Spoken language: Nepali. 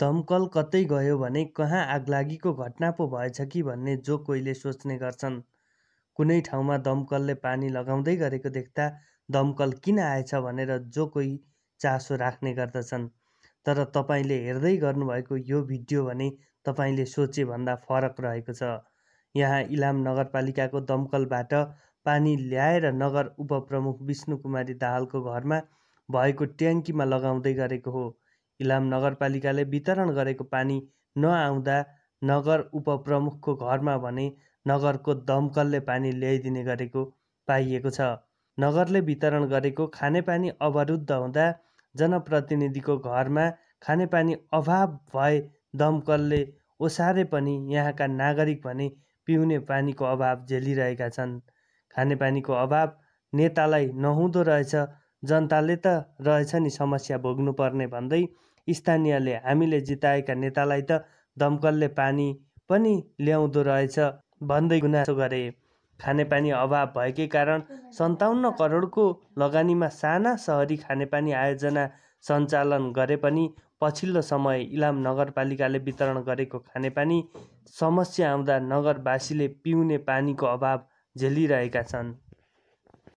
दमकल कतै गयो भने कहाँ आगलागीको घटना पो भएछ कि भन्ने जो कोहीले सोच्ने गर्छन् कुनै ठाउँमा दमकलले पानी लगाउँदै गरेको देख्दा दमकल किन आएछ भनेर जो कोही चासो राख्ने गर्दछन् तर तपाईँले हेर्दै गर्नुभएको यो भिडियो भने तपाईँले सोचेभन्दा फरक रहेको छ यहाँ इलाम नगरपालिकाको दमकलबाट पानी ल्याएर नगर उपप्रमुख विष्णु कुमारी दाहालको घरमा भएको ट्याङ्कीमा लगाउँदै गरेको हो इलाम नगरपालिकाले वितरण गरेको पानी नआउँदा नगर उपप्रमुखको घरमा भने नगरको दमकलले पानी ल्याइदिने गरेको पाइएको छ नगरले वितरण गरेको खानेपानी अवरुद्ध हुँदा जनप्रतिनिधिको घरमा खानेपानी अभाव भए दमकलले ओसारे पनि यहाँका नागरिक भने पिउने पानीको अभाव झेलिरहेका छन् खानेपानीको अभाव नेतालाई नहुँदो रहेछ जनताले त रहेछ नि समस्या भोग्नुपर्ने भन्दै स्थानीयले हामीले जिताएका नेतालाई त दमकलले पानी पनि ल्याउँदो रहेछ भन्दै गुनासो गरे खानेपानी अभाव भएकै कारण सन्ताउन्न करोडको लगानीमा साना सहरी खानेपानी आयोजना सञ्चालन गरे पनि पछिल्लो समय इलाम नगरपालिकाले वितरण गरेको खानेपानी समस्या आउँदा नगरवासीले पिउने पानीको अभाव झेलिरहेका छन्